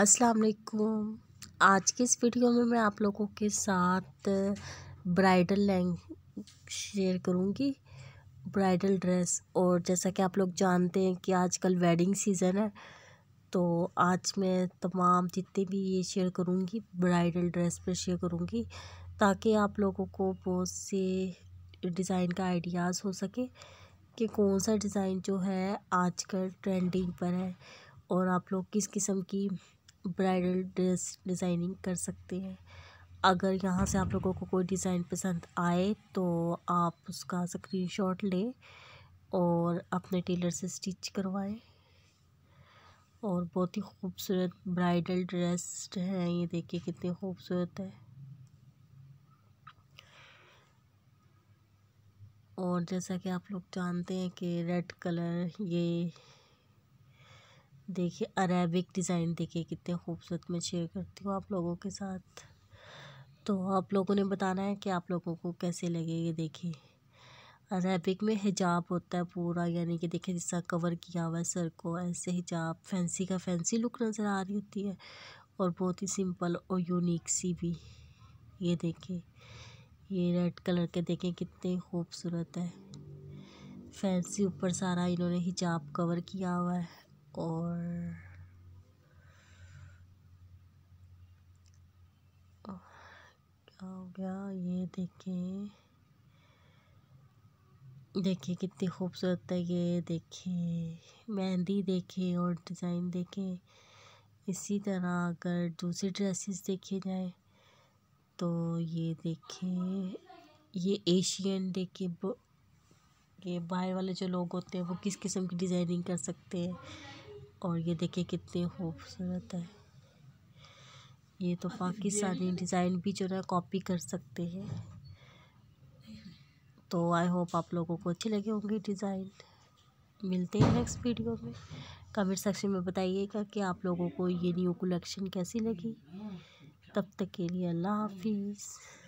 अस्सलाम वालेकुम आज के इस वीडियो में मैं आप लोगों के साथ ब्राइडल लैंग शेयर करूंगी ब्राइडल ड्रेस और जैसा कि आप लोग जानते हैं कि आजकल वेडिंग सीज़न है तो आज मैं तमाम जितने भी ये शेयर करूंगी ब्राइडल ड्रेस पर शेयर करूंगी ताकि आप लोगों को बहुत से डिज़ाइन का आइडियाज़ हो सके कि कौन सा डिज़ाइन जो है आजकल ट्रेंडिंग पर है और आप लोग किस किस्म की ब्राइडल ड्रेस डिज़ाइनिंग कर सकते हैं अगर यहाँ से आप लोगों को कोई डिज़ाइन पसंद आए तो आप उसका स्क्रीनशॉट लें और अपने टेलर से स्टिच करवाएं और बहुत ही खूबसूरत ब्राइडल ड्रेस है ये देखिए कितने खूबसूरत है और जैसा कि आप लोग जानते हैं कि रेड कलर ये देखिए अरेबिक डिज़ाइन देखिए कितने खूबसूरत मैं शेयर करती हूँ आप लोगों के साथ तो आप लोगों ने बताना है कि आप लोगों को कैसे लगे ये देखिए अरेबिक में हिजाब होता है पूरा यानी कि देखिए जिसका कवर किया हुआ है सर को ऐसे हिजाब फैंसी का फैंसी लुक नज़र आ रही होती है और बहुत ही सिंपल और यूनिक सी भी ये देखिए ये रेड कलर के देखें कितने खूबसूरत है फैंसी ऊपर सारा इन्होंने हिजाब कवर किया हुआ है or क्या हो गया ये देखिए देखिए कितनी खूबसूरत है ये देखिए मेहंदी देखिए और डिज़ाइन देखिए इसी तरह अगर दूसरी ड्रेसेस देखे जाए तो ये देखिए ये एशियन देखिए ये बाहर वाले जो लोग होते हैं वो किस किस्म की डिज़ाइनिंग कर सकते हैं और ये देखिए कितने खूबसूरत है ये तो पाकिस्तानी डिज़ाइन भी जो है कॉपी कर सकते हैं तो आई होप आप लोगों को अच्छी लगे होंगे डिज़ाइन मिलते हैं नेक्स्ट वीडियो में कमेंट सेक्शन में बताइएगा कि आप लोगों को ये न्यू कलेक्शन कैसी लगी तब तक के लिए अल्लाह हाफिज़